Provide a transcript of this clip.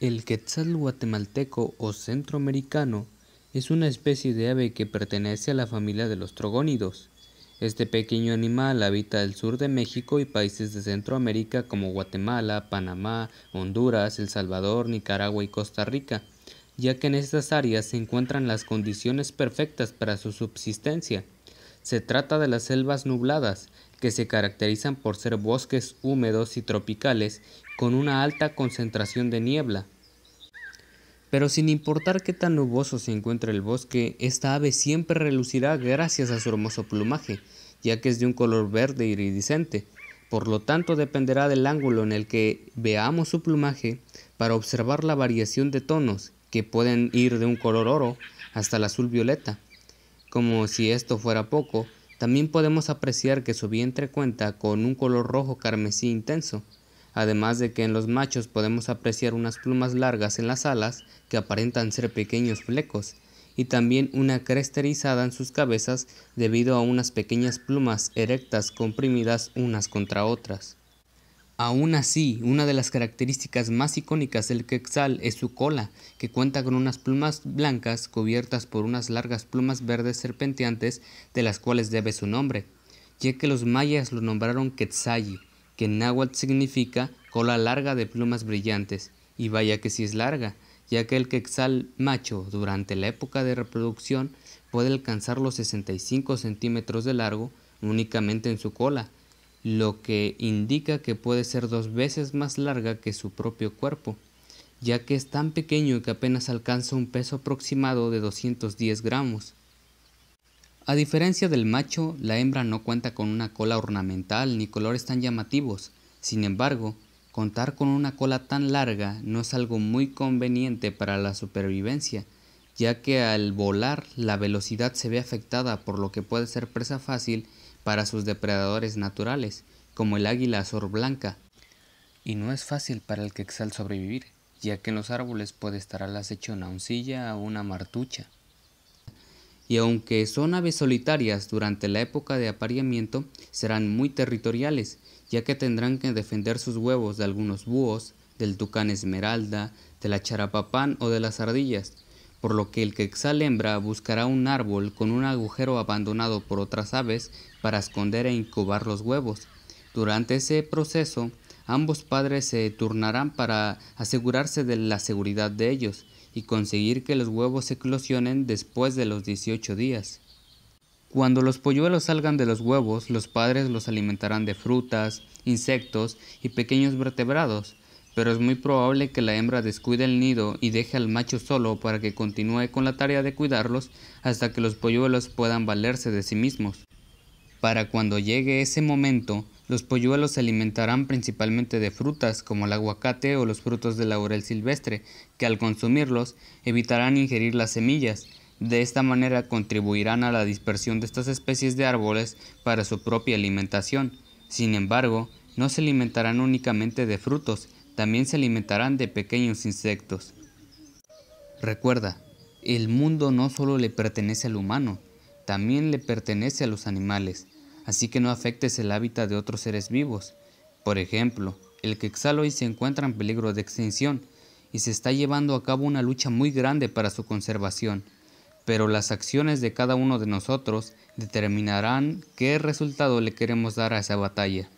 El quetzal guatemalteco o centroamericano es una especie de ave que pertenece a la familia de los trogónidos. Este pequeño animal habita el sur de México y países de Centroamérica como Guatemala, Panamá, Honduras, El Salvador, Nicaragua y Costa Rica, ya que en estas áreas se encuentran las condiciones perfectas para su subsistencia. Se trata de las selvas nubladas, que se caracterizan por ser bosques húmedos y tropicales con una alta concentración de niebla. Pero sin importar qué tan nuboso se encuentre el bosque, esta ave siempre relucirá gracias a su hermoso plumaje, ya que es de un color verde iridiscente. Por lo tanto, dependerá del ángulo en el que veamos su plumaje para observar la variación de tonos, que pueden ir de un color oro hasta el azul violeta. Como si esto fuera poco, también podemos apreciar que su vientre cuenta con un color rojo carmesí intenso, además de que en los machos podemos apreciar unas plumas largas en las alas que aparentan ser pequeños flecos, y también una cresta erizada en sus cabezas debido a unas pequeñas plumas erectas comprimidas unas contra otras. Aún así, una de las características más icónicas del quetzal es su cola, que cuenta con unas plumas blancas cubiertas por unas largas plumas verdes serpenteantes de las cuales debe su nombre, ya que los mayas lo nombraron quetzalli, que náhuatl significa cola larga de plumas brillantes, y vaya que si es larga, ya que el quetzal macho durante la época de reproducción puede alcanzar los 65 centímetros de largo únicamente en su cola, lo que indica que puede ser dos veces más larga que su propio cuerpo, ya que es tan pequeño que apenas alcanza un peso aproximado de 210 gramos. A diferencia del macho, la hembra no cuenta con una cola ornamental ni colores tan llamativos. Sin embargo, contar con una cola tan larga no es algo muy conveniente para la supervivencia, ya que al volar la velocidad se ve afectada por lo que puede ser presa fácil para sus depredadores naturales, como el águila azor blanca. Y no es fácil para el quexal sobrevivir, ya que en los árboles puede estar al acecho una oncilla o una martucha y aunque son aves solitarias durante la época de apareamiento, serán muy territoriales, ya que tendrán que defender sus huevos de algunos búhos, del tucán esmeralda, de la charapapán o de las ardillas, por lo que el quexal hembra buscará un árbol con un agujero abandonado por otras aves para esconder e incubar los huevos. Durante ese proceso, ambos padres se turnarán para asegurarse de la seguridad de ellos y conseguir que los huevos eclosionen después de los 18 días. Cuando los polluelos salgan de los huevos, los padres los alimentarán de frutas, insectos y pequeños vertebrados, pero es muy probable que la hembra descuide el nido y deje al macho solo para que continúe con la tarea de cuidarlos hasta que los polluelos puedan valerse de sí mismos. Para cuando llegue ese momento, los polluelos se alimentarán principalmente de frutas como el aguacate o los frutos de laurel silvestre, que al consumirlos evitarán ingerir las semillas. De esta manera contribuirán a la dispersión de estas especies de árboles para su propia alimentación. Sin embargo, no se alimentarán únicamente de frutos, también se alimentarán de pequeños insectos. Recuerda, el mundo no solo le pertenece al humano, también le pertenece a los animales así que no afectes el hábitat de otros seres vivos. Por ejemplo, el quexal hoy se encuentra en peligro de extinción y se está llevando a cabo una lucha muy grande para su conservación, pero las acciones de cada uno de nosotros determinarán qué resultado le queremos dar a esa batalla.